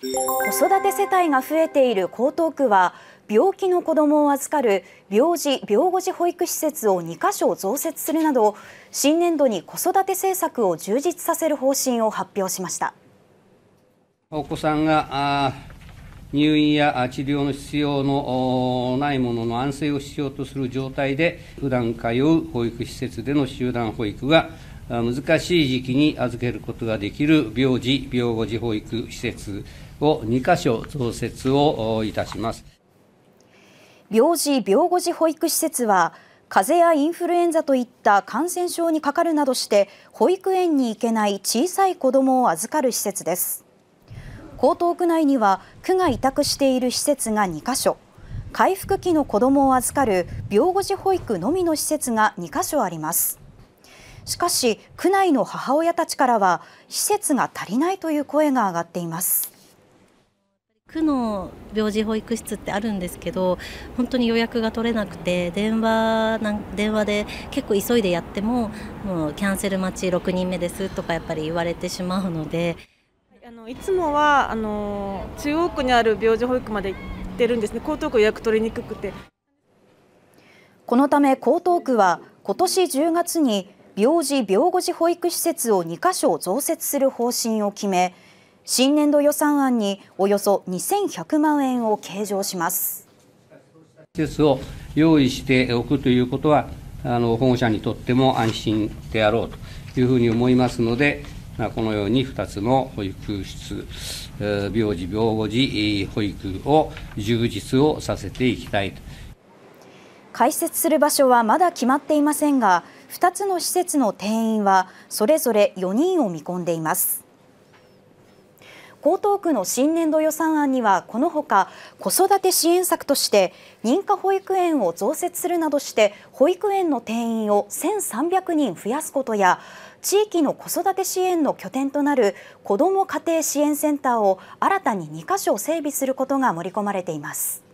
子育て世帯が増えている江東区は病気の子どもを預かる病児・病後児保育施設を2カ所増設するなど新年度に子育て政策を充実させる方針を発表しましたお子さんが入院や治療の必要のないものの安静を必要とする状態で普段通う保育施設での集団保育が難しい時期に預けることができる病児・病後児保育施設を2カ所増設をいたします病児・病後児保育施設は風邪やインフルエンザといった感染症にかかるなどして保育園に行けない小さい子どもを預かる施設です江東区内には区が委託している施設が2カ所回復期の子どもを預かる病後児保育のみの施設が2カ所ありますしかし、区内の母親たちからは、施設が足りないという声が上がっています。区の病児保育室ってあるんですけど本当に予約が取れなくて電話なん電話で結構急いでやってももうキャンセル待ち6人目ですとかやっぱり言われてしまうのであのいつもはあの中央区にある病児保育まで行ってるんですね江東区予約取りにくくてこのため江東区は今年10月に病児・病護児保育施設を2カ所増設する方針を決め新年度予算案におよそ2100万円を計上します施設を用意しておくということはあの保護者にとっても安心であろうというふうに思いますのでこのように2つの保育室、病児・病護児保育を充実をさせていきたいと。開設する場所はまだ決まっていませんが2つの施設の定員はそれぞれ4人を見込んでいます江東区の新年度予算案にはこのほか子育て支援策として認可保育園を増設するなどして保育園の定員を1300人増やすことや地域の子育て支援の拠点となる子ども家庭支援センターを新たに2か所整備することが盛り込まれています。